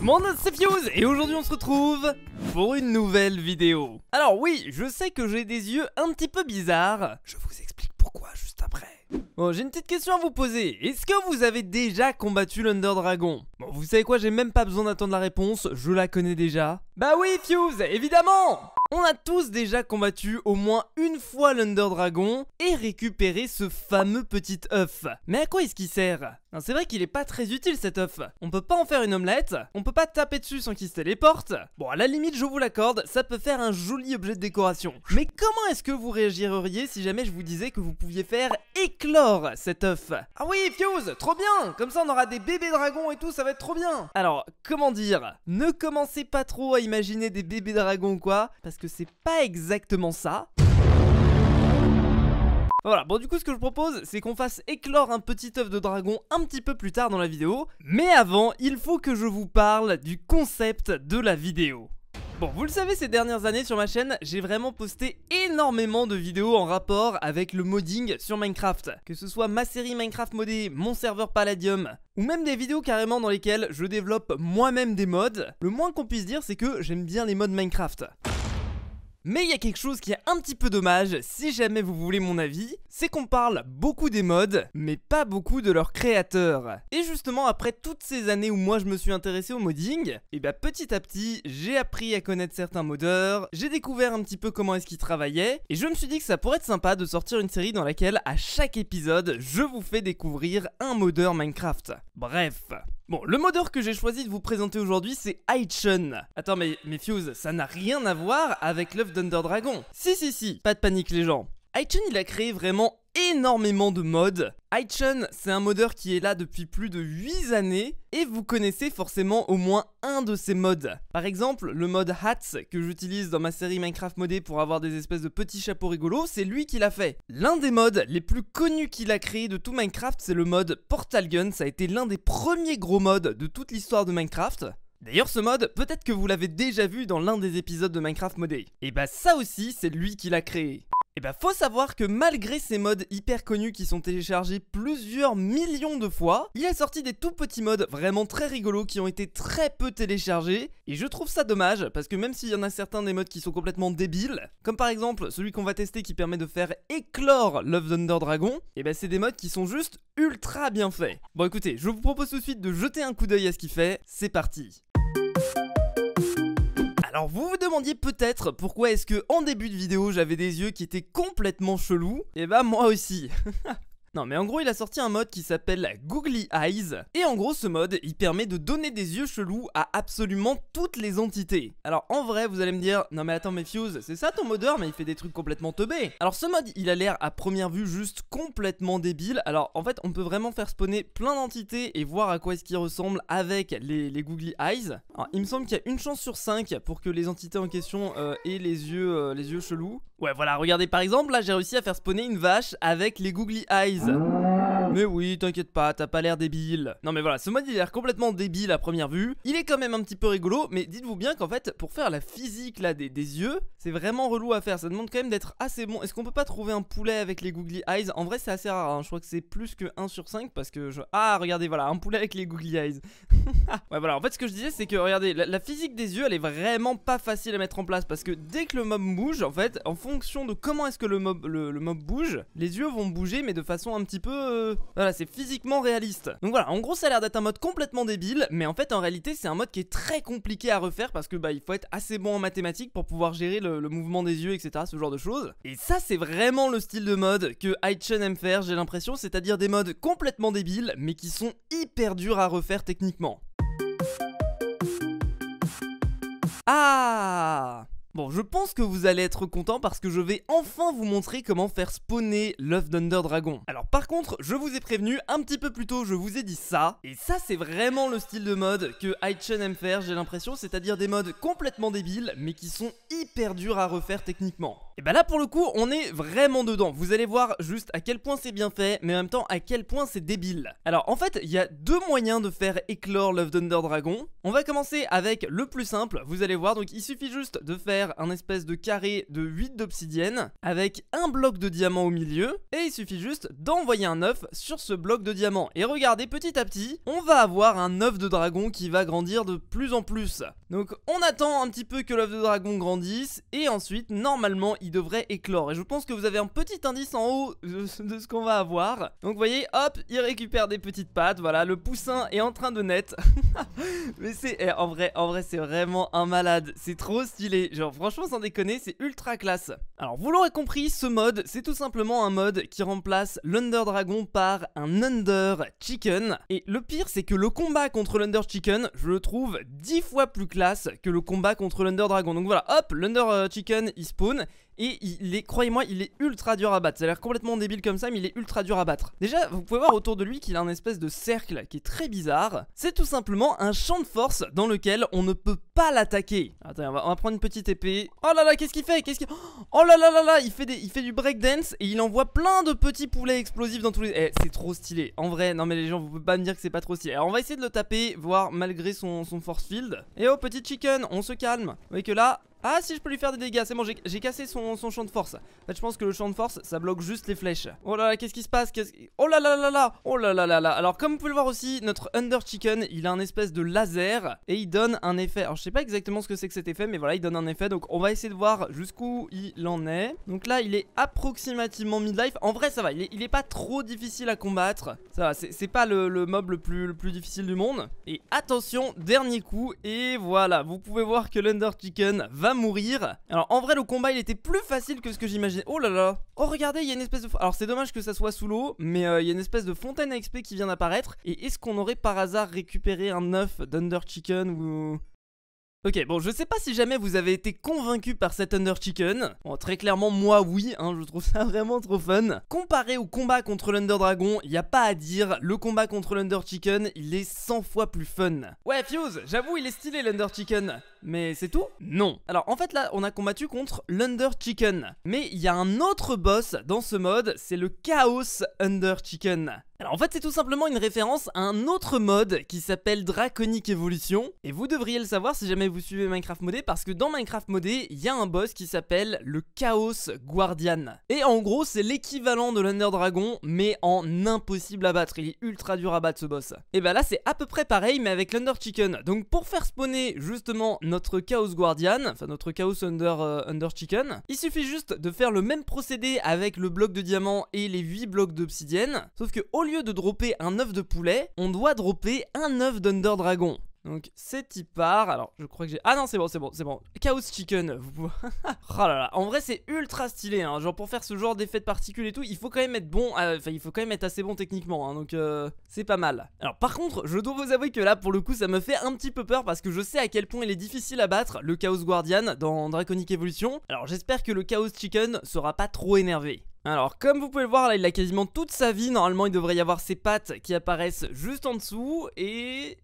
Mon nom c'est Fuse et aujourd'hui on se retrouve pour une nouvelle vidéo. Alors oui, je sais que j'ai des yeux un petit peu bizarres. Je vous explique pourquoi juste après. Bon, j'ai une petite question à vous poser. Est-ce que vous avez déjà combattu l'Under Dragon Bon, vous savez quoi, j'ai même pas besoin d'attendre la réponse, je la connais déjà. Bah oui, Fuse, évidemment on a tous déjà combattu au moins une fois l'Under Dragon et récupéré ce fameux petit œuf. Mais à quoi est-ce qu'il sert c'est vrai qu'il est pas très utile cet œuf. On peut pas en faire une omelette, on peut pas taper dessus sans qu'il se téléporte. Bon, à la limite, je vous l'accorde, ça peut faire un joli objet de décoration. Mais comment est-ce que vous réagiriez si jamais je vous disais que vous pouviez faire éclore cet œuf Ah oui, Fuse, trop bien Comme ça, on aura des bébés dragons et tout, ça va être trop bien Alors, comment dire Ne commencez pas trop à imaginer des bébés dragons quoi, parce que c'est pas exactement ça. Voilà, bon du coup ce que je propose c'est qu'on fasse éclore un petit œuf de dragon un petit peu plus tard dans la vidéo, mais avant il faut que je vous parle du concept de la vidéo. Bon, vous le savez, ces dernières années sur ma chaîne, j'ai vraiment posté énormément de vidéos en rapport avec le modding sur Minecraft. Que ce soit ma série Minecraft modée, mon serveur Palladium, ou même des vidéos carrément dans lesquelles je développe moi-même des mods. Le moins qu'on puisse dire, c'est que j'aime bien les mods Minecraft. Mais il y a quelque chose qui est un petit peu dommage, si jamais vous voulez mon avis, c'est qu'on parle beaucoup des modes, mais pas beaucoup de leurs créateurs. Et justement, après toutes ces années où moi je me suis intéressé au modding, et eh bah ben, petit à petit, j'ai appris à connaître certains modeurs, j'ai découvert un petit peu comment est-ce qu'ils travaillaient, et je me suis dit que ça pourrait être sympa de sortir une série dans laquelle à chaque épisode, je vous fais découvrir un modeur Minecraft. Bref. Bon, le modeur que j'ai choisi de vous présenter aujourd'hui, c'est Aichun. Attends, mais, mais Fuse, ça n'a rien à voir avec l'œuf d'Underdragon. Dragon. Si, si, si, pas de panique les gens iTunes, il a créé vraiment énormément de mods. iTunes, c'est un modeur qui est là depuis plus de 8 années et vous connaissez forcément au moins un de ses mods. Par exemple, le mode Hats que j'utilise dans ma série Minecraft modé pour avoir des espèces de petits chapeaux rigolos, c'est lui qui l'a fait. L'un des mods les plus connus qu'il a créé de tout Minecraft, c'est le mode Portal Gun, ça a été l'un des premiers gros mods de toute l'histoire de Minecraft. D'ailleurs ce mode, peut-être que vous l'avez déjà vu dans l'un des épisodes de Minecraft modé. Et bah ça aussi, c'est lui qui l'a créé. Et eh bah ben, faut savoir que malgré ces mods hyper connus qui sont téléchargés plusieurs millions de fois, il a sorti des tout petits mods vraiment très rigolos qui ont été très peu téléchargés, et je trouve ça dommage, parce que même s'il y en a certains des mods qui sont complètement débiles, comme par exemple celui qu'on va tester qui permet de faire éclore Love Thunder Dragon, et eh bah ben, c'est des mods qui sont juste ultra bien faits. Bon écoutez, je vous propose tout de suite de jeter un coup d'œil à ce qu'il fait, c'est parti alors vous vous demandiez peut-être pourquoi est-ce que en début de vidéo j'avais des yeux qui étaient complètement chelous Et eh bah ben, moi aussi Non mais en gros il a sorti un mode qui s'appelle Googly Eyes et en gros ce mode il permet de donner des yeux chelous à absolument toutes les entités. Alors en vrai vous allez me dire non mais attends mais Fuse c'est ça ton modeur mais il fait des trucs complètement teubés. Alors ce mode il a l'air à première vue juste complètement débile alors en fait on peut vraiment faire spawner plein d'entités et voir à quoi est-ce qu'ils ressemblent avec les, Googly Eyes. Alors il me semble qu'il y a une chance sur 5 pour que les entités en question euh, aient les yeux, euh, les yeux chelous. Ouais voilà regardez par exemple là j'ai réussi à faire spawner une vache avec les Googly Eyes. season. Mais oui, t'inquiète pas, t'as pas l'air débile. Non mais voilà, ce mode il a l'air complètement débile à première vue. Il est quand même un petit peu rigolo, mais dites-vous bien qu'en fait, pour faire la physique là des, des yeux, c'est vraiment relou à faire. Ça demande quand même d'être assez bon. Est-ce qu'on peut pas trouver un poulet avec les googly eyes En vrai, c'est assez rare. Hein. Je crois que c'est plus que 1 sur 5 parce que je. Ah, regardez, voilà, un poulet avec les googly eyes. ouais, voilà. En fait, ce que je disais, c'est que regardez, la, physique des yeux, elle est vraiment pas facile à mettre en place parce que dès que le mob bouge, en fait, en fonction de comment est-ce que le mob, le, mob bouge, les yeux vont bouger, mais de façon un petit peu euh, voilà, c'est physiquement réaliste. Donc voilà, en gros, ça a l'air d'être un mode complètement débile, mais en fait, en réalité, c'est un mode qui est très compliqué à refaire parce que bah, il faut être assez bon en mathématiques pour pouvoir gérer le, mouvement des yeux, etc., ce genre de choses. Et ça, c'est vraiment le style de mode que Aichen aime faire, j'ai l'impression, c'est-à-dire des modes complètement débiles, mais qui sont hyper durs à refaire techniquement. Ah Bon, je pense que vous allez être content parce que je vais enfin vous montrer comment faire spawner Love Thunder Dragon. Alors par contre, je vous ai prévenu, un petit peu plus tôt, je vous ai dit ça. Et ça, c'est vraiment le style de mode que Aichen aime faire, j'ai l'impression, c'est-à-dire des modes complètement débiles, mais qui sont hyper durs à refaire techniquement. Et bah là, pour le coup, on est vraiment dedans. Vous allez voir juste à quel point c'est bien fait, mais en même temps, à quel point c'est débile. Alors en fait, il y a deux moyens de faire éclore Love Thunder Dragon. On va commencer avec le plus simple, vous allez voir, donc il suffit juste de faire un espèce de carré de 8 d'obsidienne avec un bloc de diamant au milieu et il suffit juste d'envoyer un œuf sur ce bloc de diamant. Et regardez, petit à petit, on va avoir un œuf de dragon qui va grandir de plus en plus. Donc on attend un petit peu que l'œuf de dragon grandisse et ensuite, normalement, il devrait éclore. Et je pense que vous avez un petit indice en haut de, ce qu'on va avoir. Donc vous voyez, hop, il récupère des petites pattes, voilà, le poussin est en train de naître. Mais c'est, eh, en vrai, en vrai c'est vraiment un malade, c'est trop stylé, genre franchement sans déconner c'est ultra classe. Alors vous l'aurez compris, ce mode c'est tout simplement un mode qui remplace l'Under Dragon par un Under Chicken. Et le pire c'est que le combat contre l'Under Chicken je le trouve 10 fois plus classe que le combat contre l'Under Dragon. Donc voilà, hop, l'Under euh, Chicken il spawn et il est, croyez-moi, il est ultra dur à battre. Ça a l'air complètement débile comme ça, mais il est ultra dur à battre. Déjà, vous pouvez voir autour de lui qu'il a un espèce de cercle qui est très bizarre. C'est tout simplement un champ de force dans lequel on ne peut pas l'attaquer. Attendez, on va, prendre une petite épée. Oh là là, qu'est-ce qu'il fait Qu'est-ce qu'il Oh là là là là, il fait des, il fait du breakdance et il envoie plein de petits poulets explosifs dans tous les. Eh, c'est trop stylé. En vrai, non mais les gens, vous pouvez pas me dire que c'est pas trop stylé. Alors on va essayer de le taper, voir malgré son, son force field. Et eh oh petit chicken, on se calme. Vous voyez que là, ah si je peux lui faire des dégâts c'est bon j'ai cassé son, champ de force En fait je pense que le champ de force ça bloque juste les flèches Oh là là qu'est-ce qui se passe Oh là là là là Oh là là là là Alors comme vous pouvez le voir aussi notre Under Chicken il a un espèce de laser Et il donne un effet Alors je sais pas exactement ce que c'est que cet effet mais voilà il donne un effet Donc on va essayer de voir jusqu'où il en est Donc là il est approximativement midlife En vrai ça va il est, pas trop difficile à combattre Ça va c'est pas le, le, mob le plus, le plus difficile du monde Et attention dernier coup Et voilà vous pouvez voir que l'Under Chicken va mourir. Alors en vrai le combat il était plus facile que ce que j'imaginais. Oh là là. Oh regardez, il y a une espèce de... Alors c'est dommage que ça soit sous l'eau, mais euh, il y a une espèce de fontaine à XP qui vient d'apparaître. Et est-ce qu'on aurait par hasard récupéré un œuf d'Under Chicken ou... Ok, bon, je sais pas si jamais vous avez été convaincu par cet under Chicken. Bon, très clairement, moi, oui, hein, je trouve ça vraiment trop fun. Comparé au combat contre l'Under Dragon, il a pas à dire, le combat contre l'Under Chicken, il est 100 fois plus fun. Ouais, Fuse, j'avoue, il est stylé l'Under Chicken mais c'est tout Non. Alors en fait là, on a combattu contre l'Under Chicken. Mais il y a un autre boss dans ce mode, c'est le Chaos Under Chicken. Alors en fait c'est tout simplement une référence à un autre mode qui s'appelle Draconic Evolution et vous devriez le savoir si jamais vous suivez Minecraft modé parce que dans Minecraft modé il y a un boss qui s'appelle le Chaos Guardian et en gros c'est l'équivalent de l'Under Dragon mais en impossible à battre, il est ultra dur à battre ce boss. Et bah là c'est à peu près pareil mais avec l'Under Chicken donc pour faire spawner justement notre Chaos Guardian, enfin notre Chaos Under, euh, Under Chicken. Il suffit juste de faire le même procédé avec le bloc de diamant et les 8 blocs d'obsidienne, sauf que au lieu de dropper un œuf de poulet, on doit dropper un œuf d'Under Dragon. Donc c'est part, Alors je crois que j'ai... Ah non c'est bon, c'est bon, c'est bon. Chaos Chicken. Vous pouvez... oh là là. En vrai c'est ultra stylé. Hein. Genre pour faire ce genre d'effet de particules et tout, il faut quand même être bon. Euh, enfin il faut quand même être assez bon techniquement. Hein. Donc euh, c'est pas mal. Alors par contre je dois vous avouer que là pour le coup ça me fait un petit peu peur parce que je sais à quel point il est difficile à battre le Chaos Guardian dans Draconic Evolution. Alors j'espère que le Chaos Chicken sera pas trop énervé. Alors comme vous pouvez le voir là il a quasiment toute sa vie, normalement il devrait y avoir ses pattes qui apparaissent juste en dessous et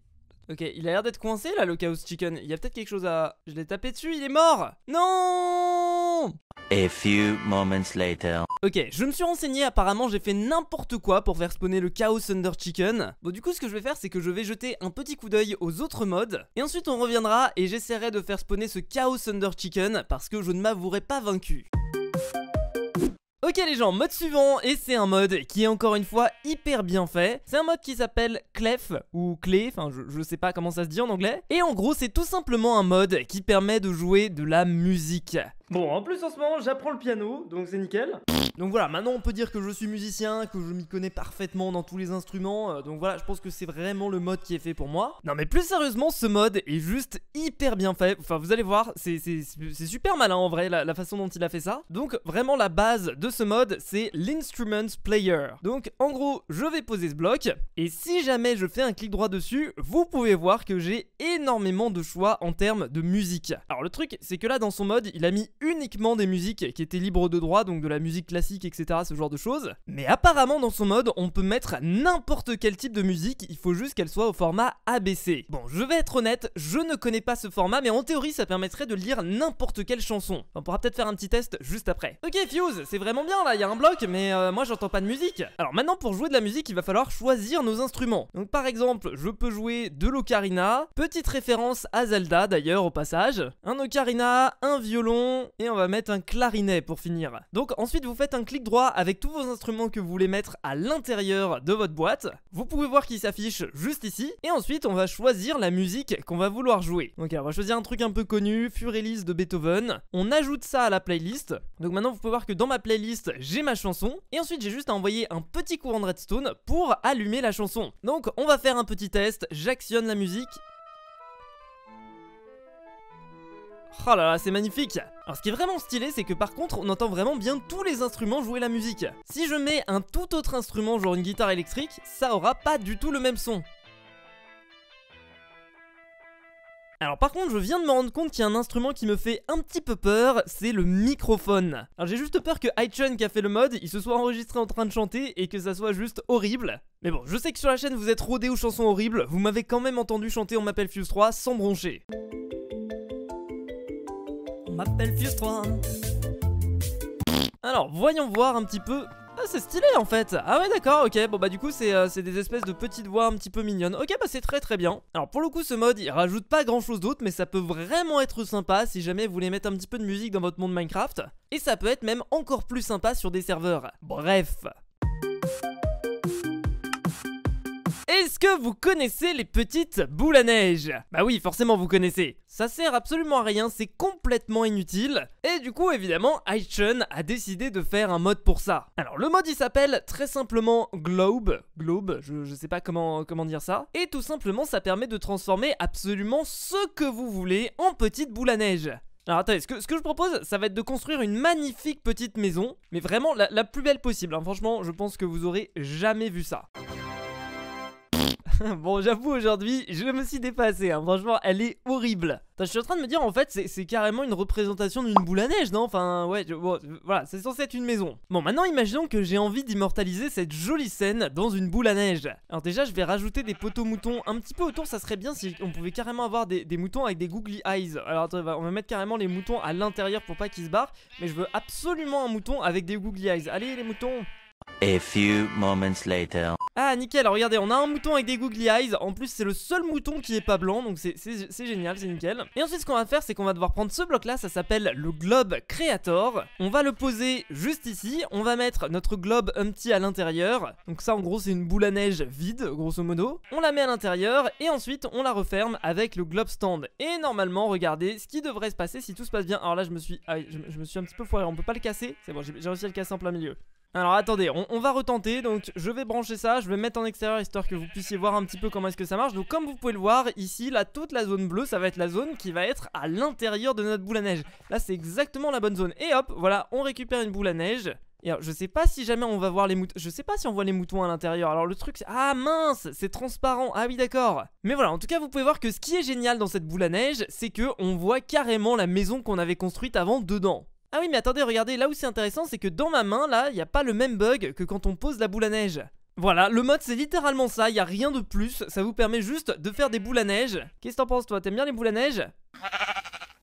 Ok, il a l'air d'être coincé là, le Chaos Chicken. Il y a peut-être quelque chose à... Je l'ai tapé dessus, il est mort Non A few moments later. Ok, je me suis renseigné, apparemment j'ai fait n'importe quoi pour faire spawner le Chaos Thunder Chicken. Bon du coup ce que je vais faire c'est que je vais jeter un petit coup d'œil aux autres modes, et ensuite on reviendra et j'essaierai de faire spawner ce Chaos Thunder Chicken parce que je ne m'avouerai pas vaincu. Ok les gens, mode suivant, et c'est un mode qui est encore une fois hyper bien fait. C'est un mode qui s'appelle Clef, ou Clé, enfin je, ne sais pas comment ça se dit en anglais. Et en gros, c'est tout simplement un mode qui permet de jouer de la musique. Bon, en plus en ce moment, j'apprends le piano, donc c'est nickel. Donc voilà, maintenant on peut dire que je suis musicien, que je m'y connais parfaitement dans tous les instruments, euh, donc voilà, je pense que c'est vraiment le mode qui est fait pour moi. Non mais plus sérieusement, ce mode est juste hyper bien fait, enfin vous allez voir, c'est super malin en vrai la, façon dont il a fait ça. Donc vraiment la base de ce mode, c'est l'instrument player. Donc en gros, je vais poser ce bloc, et si jamais je fais un clic droit dessus, vous pouvez voir que j'ai énormément de choix en termes de musique. Alors le truc, c'est que là dans son mode, il a mis uniquement des musiques qui étaient libres de droit, donc de la musique classique, etc., ce genre de choses. Mais apparemment, dans son mode, on peut mettre n'importe quel type de musique, il faut juste qu'elle soit au format ABC. Bon, je vais être honnête, je ne connais pas ce format, mais en théorie, ça permettrait de lire n'importe quelle chanson. On pourra peut-être faire un petit test juste après. Ok, Fuse, c'est vraiment bien là, il y a un bloc, mais euh, moi j'entends pas de musique. Alors maintenant, pour jouer de la musique, il va falloir choisir nos instruments. Donc par exemple, je peux jouer de l'ocarina, petite référence à Zelda d'ailleurs au passage, un ocarina, un violon, et on va mettre un clarinet pour finir. Donc ensuite vous faites un clic droit avec tous vos instruments que vous voulez mettre à l'intérieur de votre boîte. Vous pouvez voir qu'il s'affiche juste ici et ensuite on va choisir la musique qu'on va vouloir jouer. Donc on va choisir un truc un peu connu, Furelis de Beethoven. On ajoute ça à la playlist. Donc maintenant vous pouvez voir que dans ma playlist j'ai ma chanson et ensuite j'ai juste à envoyer un petit courant de redstone pour allumer la chanson. Donc on va faire un petit test, j'actionne la musique Oh là là, c'est magnifique Alors ce qui est vraiment stylé, c'est que par contre, on entend vraiment bien tous les instruments jouer la musique. Si je mets un tout autre instrument, genre une guitare électrique, ça aura pas du tout le même son. Alors par contre, je viens de me rendre compte qu'il y a un instrument qui me fait un petit peu peur, c'est le microphone. Alors j'ai juste peur que Aichun qui a fait le mode, il se soit enregistré en train de chanter et que ça soit juste horrible. Mais bon, je sais que sur la chaîne vous êtes rodé aux chansons horribles, vous m'avez quand même entendu chanter On m'appelle Fuse 3 sans broncher m'appelle 3. Alors, voyons voir un petit peu ah, c'est stylé en fait Ah ouais d'accord, ok, bon bah du coup euh, c'est des espèces de petites voix un petit peu mignonnes. Ok bah c'est très très bien. Alors pour le coup ce mode il rajoute pas grand chose d'autre mais ça peut vraiment être sympa si jamais vous voulez mettre un petit peu de musique dans votre monde Minecraft. Et ça peut être même encore plus sympa sur des serveurs. Bref. Est-ce que vous connaissez les petites boules à neige Bah oui, forcément vous connaissez. Ça sert absolument à rien, c'est complètement inutile. Et du coup, évidemment, Aichun a décidé de faire un mode pour ça. Alors le mode il s'appelle très simplement Globe. Globe, je, sais pas comment, comment dire ça. Et tout simplement, ça permet de transformer absolument ce que vous voulez en petite boule à neige. Alors attendez, ce que, ce que, je propose, ça va être de construire une magnifique petite maison, mais vraiment la, plus belle possible. Hein. Franchement, je pense que vous aurez jamais vu ça. bon, j'avoue, aujourd'hui, je me suis dépassé. Hein. Franchement, elle est horrible. je suis en train de me dire, en fait, c'est carrément une représentation d'une boule à neige, non Enfin, ouais, voilà, c'est censé être une maison. Bon, maintenant, imaginons que j'ai envie d'immortaliser cette jolie scène dans une boule à neige. Alors déjà, je vais rajouter des poteaux moutons un petit peu autour. Ça serait bien si on pouvait carrément avoir des, moutons avec des googly eyes. Alors, attends, on va mettre carrément les moutons à l'intérieur pour pas qu'ils se barrent. Mais je veux absolument un mouton avec des googly eyes. Allez, les moutons a few moments later. Ah nickel, alors regardez, on a un mouton avec des googly eyes, en plus c'est le seul mouton qui est pas blanc, donc c'est génial, c'est nickel. Et ensuite ce qu'on va faire, c'est qu'on va devoir prendre ce bloc là, ça s'appelle le globe creator. On va le poser juste ici, on va mettre notre globe Humpty à l'intérieur, donc ça en gros c'est une boule à neige vide, grosso modo. On la met à l'intérieur, et ensuite on la referme avec le globe stand. Et normalement, regardez, ce qui devrait se passer si tout se passe bien, alors là je me suis, ah, me suis un petit peu foiré, on peut pas le casser, c'est bon, j'ai réussi à le casser en plein milieu. Alors attendez, on, va retenter, donc je vais brancher ça, je vais mettre en extérieur histoire que vous puissiez voir un petit peu comment est-ce que ça marche. Donc comme vous pouvez le voir, ici, là, toute la zone bleue, ça va être la zone qui va être à l'intérieur de notre boule à neige. Là, c'est exactement la bonne zone. Et hop, voilà, on récupère une boule à neige. Et alors, je sais pas si jamais on va voir les moutons. Je sais pas si on voit les moutons à l'intérieur. Alors, le truc, c'est. Ah mince C'est transparent. Ah oui, d'accord. Mais voilà, en tout cas, vous pouvez voir que ce qui est génial dans cette boule à neige, c'est que on voit carrément la maison qu'on avait construite avant dedans. Ah oui mais attendez regardez là où c'est intéressant c'est que dans ma main là il n'y a pas le même bug que quand on pose la boule à neige voilà, le mode c'est littéralement ça, il a rien de plus, ça vous permet juste de faire des boules à neige. Qu'est-ce que t'en penses toi T'aimes bien les boules à neige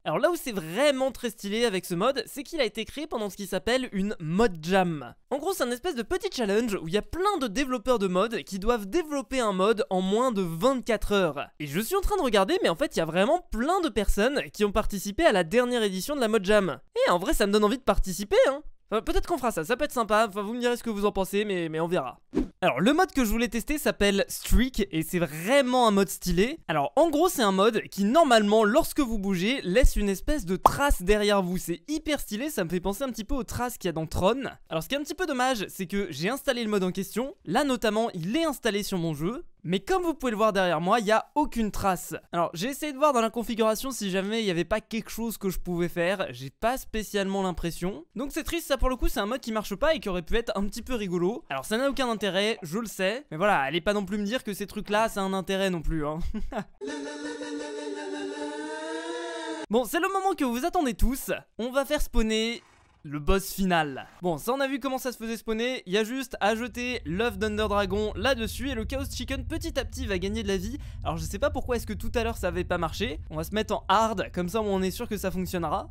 alors là où c'est vraiment très stylé avec ce mode, c'est qu'il a été créé pendant ce qui s'appelle une Mod jam. En gros, c'est un espèce de petit challenge où il y a plein de développeurs de mods qui doivent développer un mode en moins de 24 heures. Et je suis en train de regarder, mais en fait, il y a vraiment plein de personnes qui ont participé à la dernière édition de la Mod jam. Et en vrai, ça me donne envie de participer, hein euh, peut-être qu'on fera ça, ça peut être sympa, enfin vous me direz ce que vous en pensez, mais, mais on verra. Alors le mode que je voulais tester s'appelle Streak et c'est vraiment un mode stylé. Alors en gros c'est un mode qui normalement lorsque vous bougez laisse une espèce de trace derrière vous. C'est hyper stylé, ça me fait penser un petit peu aux traces qu'il y a dans Tron. Alors ce qui est un petit peu dommage c'est que j'ai installé le mode en question. Là notamment il est installé sur mon jeu mais comme vous pouvez le voir derrière moi, il n'y a aucune trace. Alors j'ai essayé de voir dans la configuration si jamais il n'y avait pas quelque chose que je pouvais faire. J'ai pas spécialement l'impression. Donc c'est triste, ça pour le coup c'est un mode qui marche pas et qui aurait pu être un petit peu rigolo. Alors ça n'a aucun intérêt, je le sais. Mais voilà, allez pas non plus me dire que ces trucs là ça a un intérêt non plus. Hein. bon, c'est le moment que vous attendez tous. On va faire spawner le boss final. Bon, ça on a vu comment ça se faisait spawner, il y a juste à jeter l'œuf d'Underdragon Dragon là-dessus et le Chaos Chicken petit à petit va gagner de la vie. Alors je sais pas pourquoi est-ce que tout à l'heure ça avait pas marché, on va se mettre en hard, comme ça on est sûr que ça fonctionnera.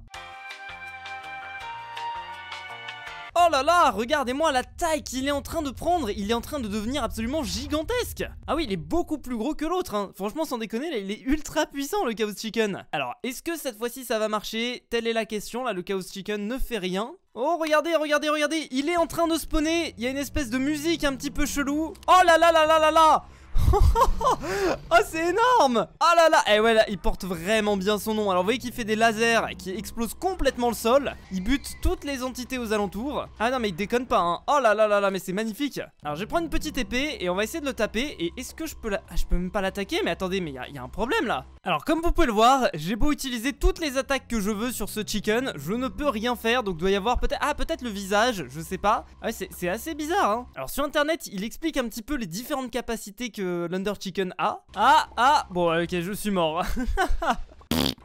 Oh là là, regardez-moi la taille qu'il est en train de prendre Il est en train de devenir absolument gigantesque Ah oui, il est beaucoup plus gros que l'autre, hein. franchement sans déconner, il est ultra puissant le Chaos Chicken Alors, est-ce que cette fois-ci ça va marcher Telle est la question, là le Chaos Chicken ne fait rien Oh regardez, regardez, regardez, il est en train de spawner, il y a une espèce de musique un petit peu chelou Oh là là là là là là oh c'est énorme Ah oh là là Eh ouais là il porte vraiment bien son nom Alors vous voyez qu'il fait des lasers qui explosent complètement le sol Il bute toutes les entités aux alentours Ah non mais il déconne pas hein Oh là là là là mais c'est magnifique Alors je vais prendre une petite épée et on va essayer de le taper Et est-ce que je peux la... Ah, je peux même pas l'attaquer mais attendez mais il y, a un problème là Alors comme vous pouvez le voir j'ai beau utiliser toutes les attaques que je veux sur ce chicken Je ne peux rien faire donc doit y avoir peut-être... Ah peut-être le visage je sais pas ah ouais c'est assez bizarre hein Alors sur internet il explique un petit peu les différentes capacités que l'Under Chicken a. Ah, ah Bon, ok, je suis mort.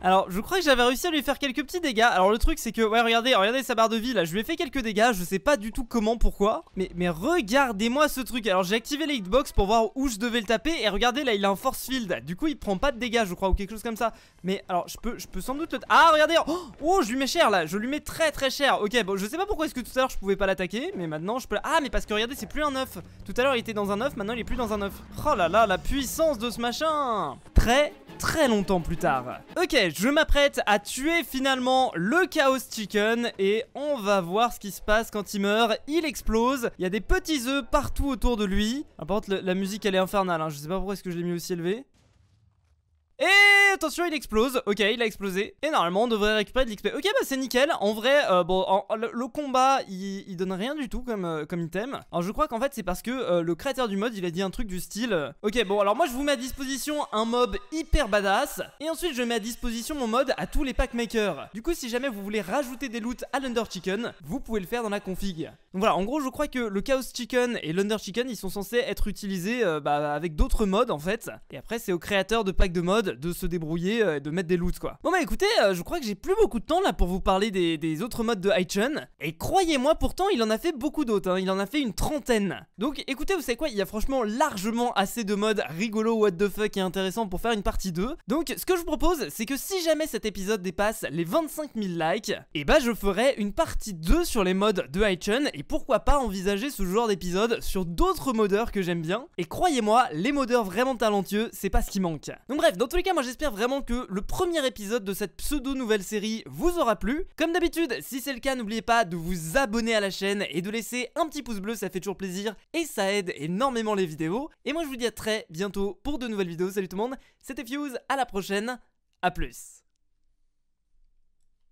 Alors je crois que j'avais réussi à lui faire quelques petits dégâts Alors le truc c'est que ouais regardez regardez sa barre de vie là Je lui ai fait quelques dégâts je sais pas du tout comment pourquoi Mais, mais regardez-moi ce truc Alors j'ai activé les hitbox pour voir où je devais le taper Et regardez là il a un force field Du coup il prend pas de dégâts je crois ou quelque chose comme ça Mais alors je peux, je peux sans doute le... Ah regardez oh, oh, je lui mets cher là je lui mets très très cher Ok bon je sais pas pourquoi est-ce que tout à l'heure je pouvais pas l'attaquer Mais maintenant je peux... Ah mais parce que regardez c'est plus un œuf Tout à l'heure il était dans un œuf maintenant il est plus dans un œuf Oh là là la puissance de ce machin Très très longtemps plus tard. Ok, je m'apprête à tuer finalement le Chaos Chicken et on va voir ce qui se passe quand il meurt. Il explose, il y a des petits œufs partout autour de lui. importe la musique elle est infernale, Je hein. je sais pas pourquoi est-ce que je l'ai mis aussi élevé. Et attention, il explose. Ok, il a explosé. Et normalement, on devrait récupérer de l'XP. Ok, bah c'est nickel. En vrai, euh, bon, le, combat, il, donne rien du tout comme, euh, comme item. Alors je crois qu'en fait, c'est parce que euh, le créateur du mod, il a dit un truc du style. ok, bon, alors moi, je vous mets à disposition un mob hyper badass. Et ensuite, je mets à disposition mon mod à tous les packmakers. Du coup, si jamais vous voulez rajouter des loots à l'Under Chicken, vous pouvez le faire dans la config. Donc voilà, en gros, je crois que le Chaos Chicken et l'Under Chicken, ils sont censés être utilisés bah, avec d'autres mods en fait. Et après, c'est au créateur de pack de mods de se débrouiller euh, et de mettre des loots quoi. Bon bah écoutez, euh, je crois que j'ai plus beaucoup de temps là pour vous parler des, autres modes de Haichun. Et croyez-moi pourtant, il en a fait beaucoup d'autres, hein. il en a fait une trentaine. Donc écoutez, vous savez quoi, il y a franchement largement assez de modes rigolos, what the fuck et intéressants pour faire une partie 2. Donc ce que je vous propose, c'est que si jamais cet épisode dépasse les 25 000 likes, et eh bah je ferai une partie 2 sur les modes de Haichun et pourquoi pas envisager ce genre d'épisode sur d'autres modeurs que j'aime bien. Et croyez-moi, les modeurs vraiment talentueux, c'est pas ce qui manque. Donc bref, dans cas, moi j'espère vraiment que le premier épisode de cette pseudo nouvelle série vous aura plu. Comme d'habitude, si c'est le cas, n'oubliez pas de vous abonner à la chaîne et de laisser un petit pouce bleu, ça fait toujours plaisir et ça aide énormément les vidéos. Et moi je vous dis à très bientôt pour de nouvelles vidéos. Salut tout le monde, c'était Fuse, à la prochaine, à plus.